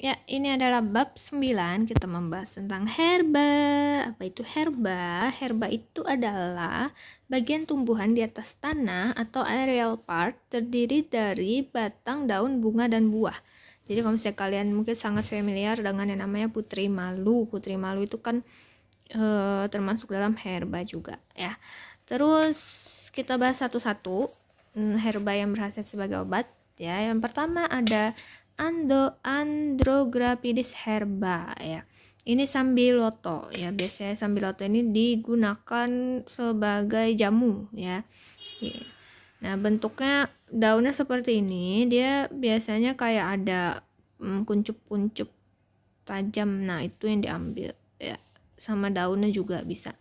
Ya, ini adalah bab 9 kita membahas tentang herba. Apa itu herba? Herba itu adalah bagian tumbuhan di atas tanah atau aerial part terdiri dari batang, daun, bunga, dan buah. Jadi kalau misalnya kalian mungkin sangat familiar dengan yang namanya putri malu. Putri malu itu kan e, termasuk dalam herba juga ya. Terus kita bahas satu-satu hmm, herba yang berhasil sebagai obat ya. Yang pertama ada Ando Andrographidis herba ya. Ini sambiloto ya. Biasanya sambiloto ini digunakan sebagai jamu ya. Iya. Nah, bentuknya daunnya seperti ini. Dia biasanya kayak ada mm, kuncup-kuncup tajam. Nah, itu yang diambil ya. Sama daunnya juga bisa.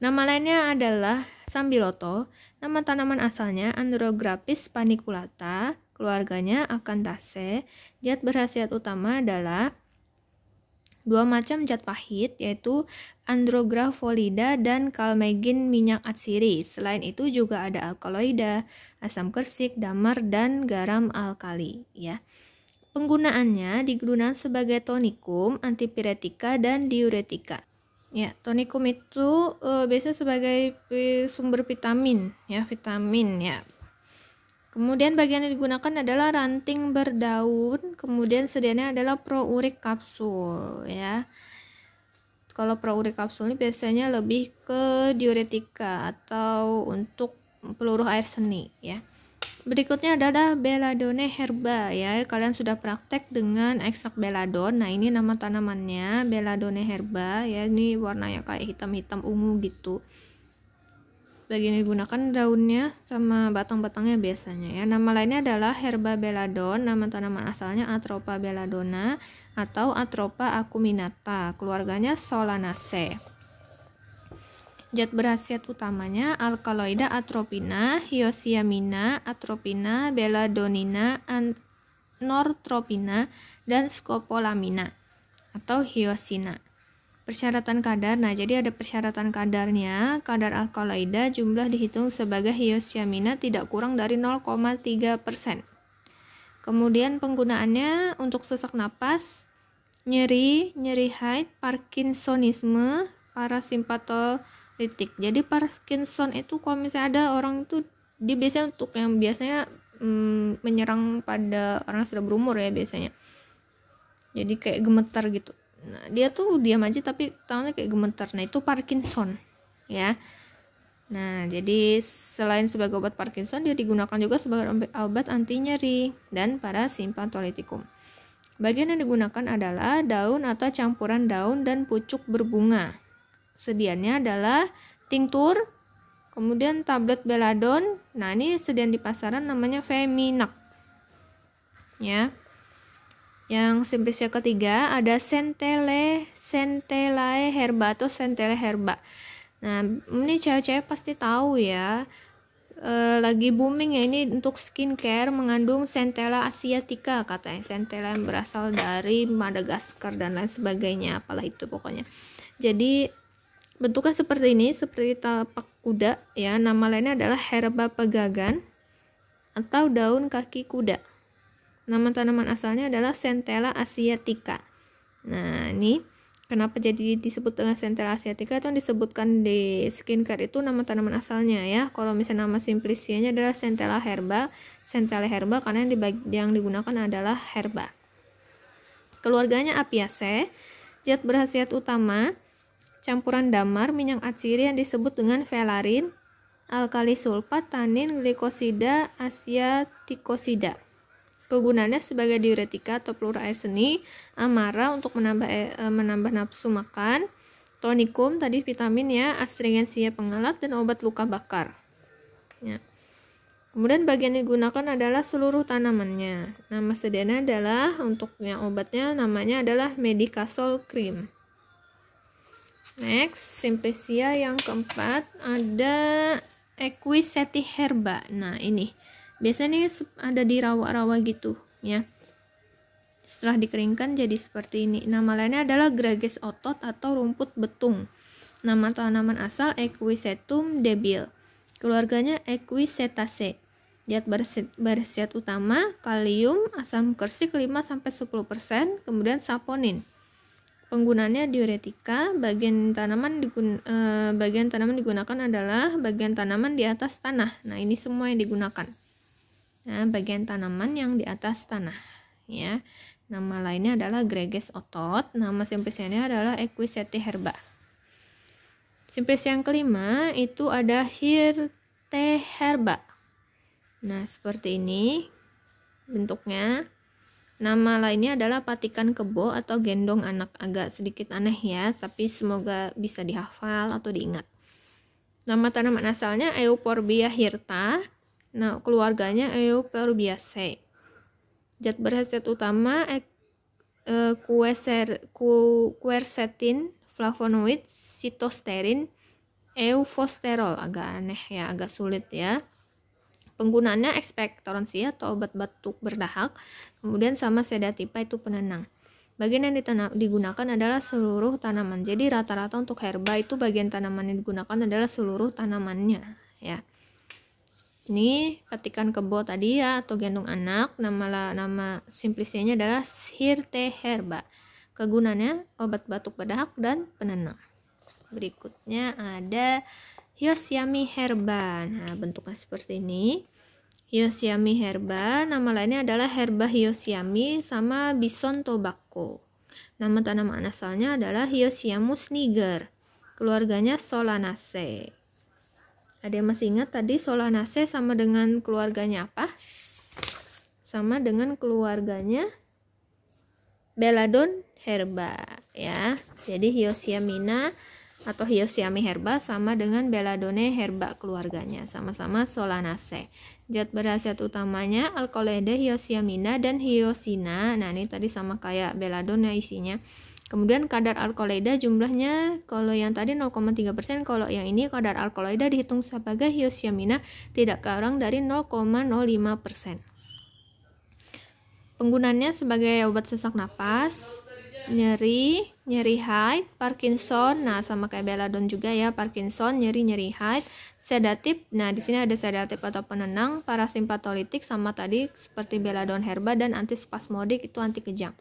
Nama lainnya adalah sambiloto. Nama tanaman asalnya Andrographis paniculata keluarganya akan tase, zat berhasiat utama adalah dua macam zat pahit yaitu andrografolida dan kalmegin minyak atsiri. Selain itu juga ada alkaloida, asam kersik, damar dan garam alkali ya. Penggunaannya digunakan sebagai tonikum, antipiretika dan diuretika. Ya, tonikum itu e, biasa sebagai eh, sumber vitamin ya, vitamin ya. Kemudian bagian yang digunakan adalah ranting berdaun, kemudian sedianya adalah prourik kapsul ya. Kalau prourik kapsul ini biasanya lebih ke diuretika atau untuk peluruh air seni ya. Berikutnya adalah beladone herba ya. Kalian sudah praktek dengan ekstrak beladon. Nah, ini nama tanamannya beladone herba ya. Ini warnanya kayak hitam-hitam ungu gitu bagian yang digunakan daunnya sama batang-batangnya biasanya ya. Nama lainnya adalah herba belladon, nama tanaman asalnya Atropa belladonna atau Atropa acuminata, keluarganya Solanaceae. Zat berhasiat utamanya alkaloida atropina, hyosiamina, atropina, belladonina, nortropina, dan scopolamina atau hyosina. Persyaratan kadar. Nah, jadi ada persyaratan kadarnya. Kadar alkaloida jumlah dihitung sebagai hiosciamina tidak kurang dari 0,3%. Kemudian penggunaannya untuk sesak napas, nyeri, nyeri haid, parkinsonisme, parasimpatolitik. Jadi Parkinson itu kalau misalnya ada orang itu dia biasanya untuk yang biasanya mm, menyerang pada orang sudah berumur ya biasanya. Jadi kayak gemetar gitu nah, dia tuh diam aja tapi tangannya kayak gemeter nah itu Parkinson ya nah jadi selain sebagai obat Parkinson dia digunakan juga sebagai obat anti nyeri dan para simpatolitikum bagian yang digunakan adalah daun atau campuran daun dan pucuk berbunga sediannya adalah tinktur kemudian tablet beladon nah ini sedian di pasaran namanya feminac ya yang simplice yang ketiga ada Centelle Centellae herba atau Centelle herba. Nah, ini cewek-cewek pasti tahu ya. E, lagi booming ya ini untuk skincare mengandung Centella asiatica katanya. Centella yang berasal dari Madagaskar dan lain sebagainya, apalah itu pokoknya. Jadi bentuknya seperti ini, seperti tapak kuda ya. Nama lainnya adalah herba pegagan atau daun kaki kuda. Nama tanaman asalnya adalah Centella asiatica. Nah, ini kenapa jadi disebut dengan Centella asiatica itu disebutkan di skincare itu nama tanaman asalnya ya. Kalau misalnya nama simplisianya adalah Centella herba, Centella herba karena yang, yang digunakan adalah herba. Keluarganya Apiaceae, zat berhasiat utama campuran damar minyak atsiri yang disebut dengan velarin, alkali sulfat, tanin, glikosida, asiatikosida. Kegunaannya sebagai diuretika atau pelur air seni, amara untuk menambah e, e, menambah nafsu makan, tonikum tadi vitamin ya, astringensia pengalat dan obat luka bakar. Ya. Kemudian bagian yang digunakan adalah seluruh tanamannya. Nama sederhana adalah untuk yang obatnya namanya adalah Medicasol Cream. Next, simplicia yang keempat ada Equiseti herba. Nah, ini biasanya ada di rawa-rawa gitu ya setelah dikeringkan jadi seperti ini nama lainnya adalah grages otot atau rumput betung nama tanaman asal Equisetum debil keluarganya Equisetaceae zat bersiat utama kalium asam kersik 5-10% kemudian saponin Penggunanya diuretika bagian tanaman digun, e, bagian tanaman digunakan adalah bagian tanaman di atas tanah nah ini semua yang digunakan nah, bagian tanaman yang di atas tanah ya nama lainnya adalah greges otot nama simpisiannya adalah equiseti herba simpis yang kelima itu ada hirte herba nah seperti ini bentuknya Nama lainnya adalah patikan kebo atau gendong anak agak sedikit aneh ya, tapi semoga bisa dihafal atau diingat. Nama tanaman asalnya Euphorbia hirta, Nah, keluarganya Euphorbiaceae. Zat berkhasiat utama eh, quercetin, e, kuersetin, flavonoid, sitosterin, eufosterol. Agak aneh ya, agak sulit ya. Penggunaannya ekspektoransi atau obat batuk berdahak, kemudian sama sedativa itu penenang. Bagian yang ditanam digunakan adalah seluruh tanaman. Jadi rata-rata untuk herba itu bagian tanaman yang digunakan adalah seluruh tanamannya, ya. Ini ketikan kebo tadi ya atau gendong anak nama nama simplisinya adalah sirte herba kegunaannya obat batuk bedak dan penenang berikutnya ada Yosyami herba nah bentuknya seperti ini Yosyami herba nama lainnya adalah herba Yosyami sama bison tobacco nama tanaman asalnya adalah Yosyamus niger keluarganya Solanaceae ada yang masih ingat tadi Solanase sama dengan keluarganya apa? Sama dengan keluarganya Belladon herba ya. Jadi hyosiamina atau hyosiami herba sama dengan Belladone herba keluarganya, sama-sama Solanase. Zat berhasiat utamanya alkaloide hyosiamina dan hyosina. Nah, ini tadi sama kayak Belladone isinya Kemudian kadar alkaloida jumlahnya kalau yang tadi 0,3%, kalau yang ini kadar alkaloida dihitung sebagai hiosiamina tidak kurang dari 0,05%. Penggunaannya sebagai obat sesak napas, nyeri, nyeri haid, Parkinson. Nah, sama kayak Belladon juga ya, Parkinson, nyeri, nyeri haid, sedatif. Nah, di sini ada sedatif atau penenang, parasimpatolitik sama tadi seperti Belladon herba dan antispasmodik itu anti kejang.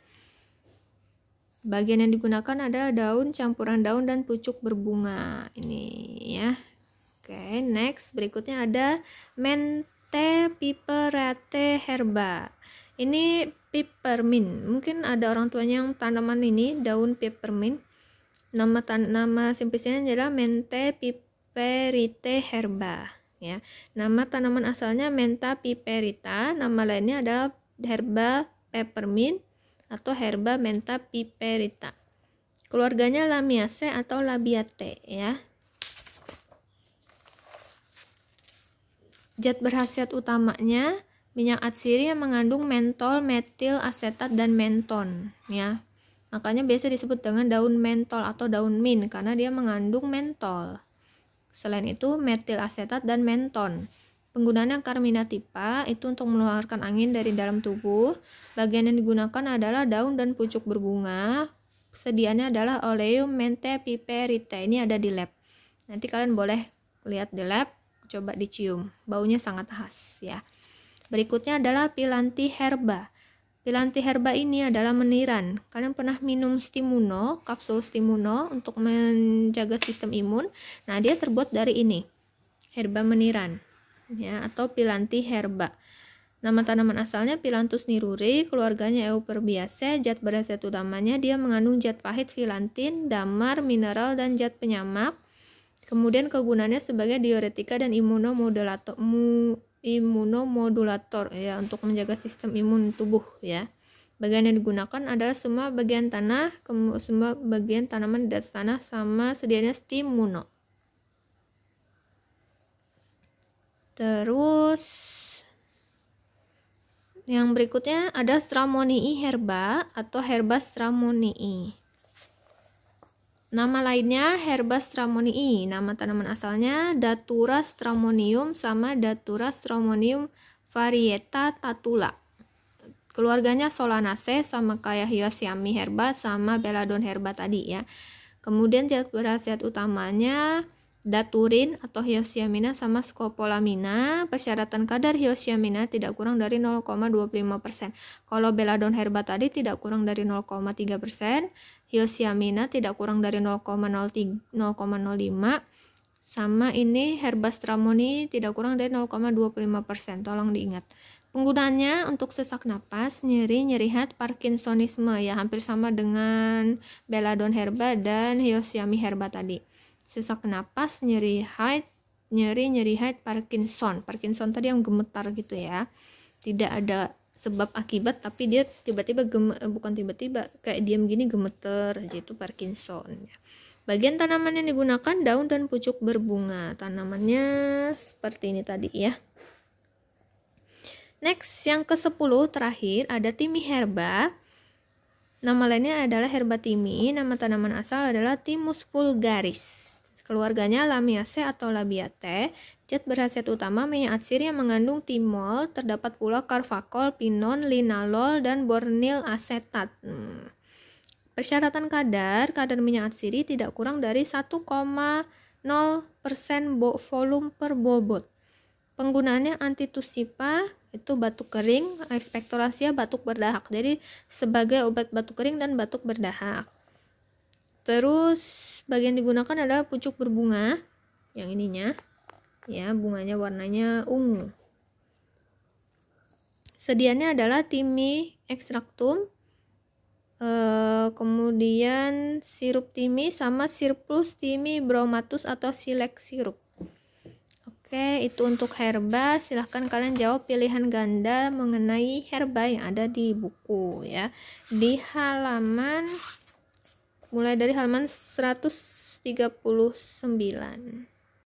Bagian yang digunakan ada daun, campuran daun dan pucuk berbunga. Ini ya. Oke, next berikutnya ada mente piperate herba. Ini peppermint. Mungkin ada orang tuanya yang tanaman ini daun peppermint. Nama tan nama simpisnya adalah mente piperite herba ya. Nama tanaman asalnya Menta piperita, nama lainnya adalah herba peppermint atau herba menta piperita. Keluarganya Lamiaceae atau Labiate ya. Zat berhasiat utamanya minyak atsiri yang mengandung mentol, metil, asetat dan menton ya. Makanya biasa disebut dengan daun mentol atau daun min karena dia mengandung mentol. Selain itu, metil asetat dan menton penggunaannya yang tipa itu untuk mengeluarkan angin dari dalam tubuh. Bagian yang digunakan adalah daun dan pucuk berbunga. Sediannya adalah oleum mente piperita. Ini ada di lab. Nanti kalian boleh lihat di lab, coba dicium. Baunya sangat khas ya. Berikutnya adalah pilanti herba. Pilanti herba ini adalah meniran. Kalian pernah minum stimuno, kapsul stimuno untuk menjaga sistem imun. Nah, dia terbuat dari ini. Herba meniran ya atau pilanti herba. Nama tanaman asalnya Pilantus niruri, keluarganya jad zat berasat utamanya dia mengandung zat pahit filantin, damar, mineral dan zat penyamak. Kemudian kegunaannya sebagai diuretika dan imunomodulator, mu, imunomodulator ya untuk menjaga sistem imun tubuh ya. Bagian yang digunakan adalah semua bagian tanah, semua bagian tanaman dan tanah sama sedianya stimuno. Terus yang berikutnya ada Stramonii herba atau herba Stramonii. Nama lainnya herba Stramonii. Nama tanaman asalnya Datura stramonium sama Datura stramonium varieta tatula. Keluarganya Solanaceae sama kayak Hyoscyamide herba sama Belladon herba tadi ya. Kemudian zat berhasiat utamanya daturin atau hiosiamina sama skopolamina persyaratan kadar hiosiamina tidak kurang dari 0,25% kalau beladon herba tadi tidak kurang dari 0,3% hiosiamina tidak kurang dari 0,05 sama ini herba stramoni tidak kurang dari 0,25% tolong diingat Penggunaannya untuk sesak napas, nyeri, nyeri hat, parkinsonisme ya hampir sama dengan beladon herba dan hiosiami herba tadi sesak napas, nyeri haid, nyeri nyeri haid Parkinson. Parkinson tadi yang gemetar gitu ya. Tidak ada sebab akibat tapi dia tiba-tiba eh, bukan tiba-tiba kayak diam gini gemeter aja itu Parkinson. Ya. Bagian tanaman yang digunakan daun dan pucuk berbunga. Tanamannya seperti ini tadi ya. Next, yang ke-10 terakhir ada timi herba. Nama lainnya adalah herba timi. nama tanaman asal adalah Timus vulgaris. Keluarganya Lamiaceae atau Labiatae. Cet berhasil utama minyak atsir yang mengandung timol, terdapat pula karvakol, pinon, linalol, dan bornil asetat. Hmm. Persyaratan kadar, kadar minyak atsiri tidak kurang dari 1,0% volume per bobot. Penggunaannya antitusipa, itu batuk kering, ekspektorasia batuk berdahak. Jadi sebagai obat batuk kering dan batuk berdahak. Terus bagian digunakan adalah pucuk berbunga yang ininya. Ya, bunganya warnanya ungu. Sediannya adalah timi ekstraktum, e, eh, kemudian sirup timi sama sirupus timi bromatus atau silek sirup Oke, itu untuk herba. Silahkan kalian jawab pilihan ganda mengenai herba yang ada di buku ya. Di halaman mulai dari halaman 139.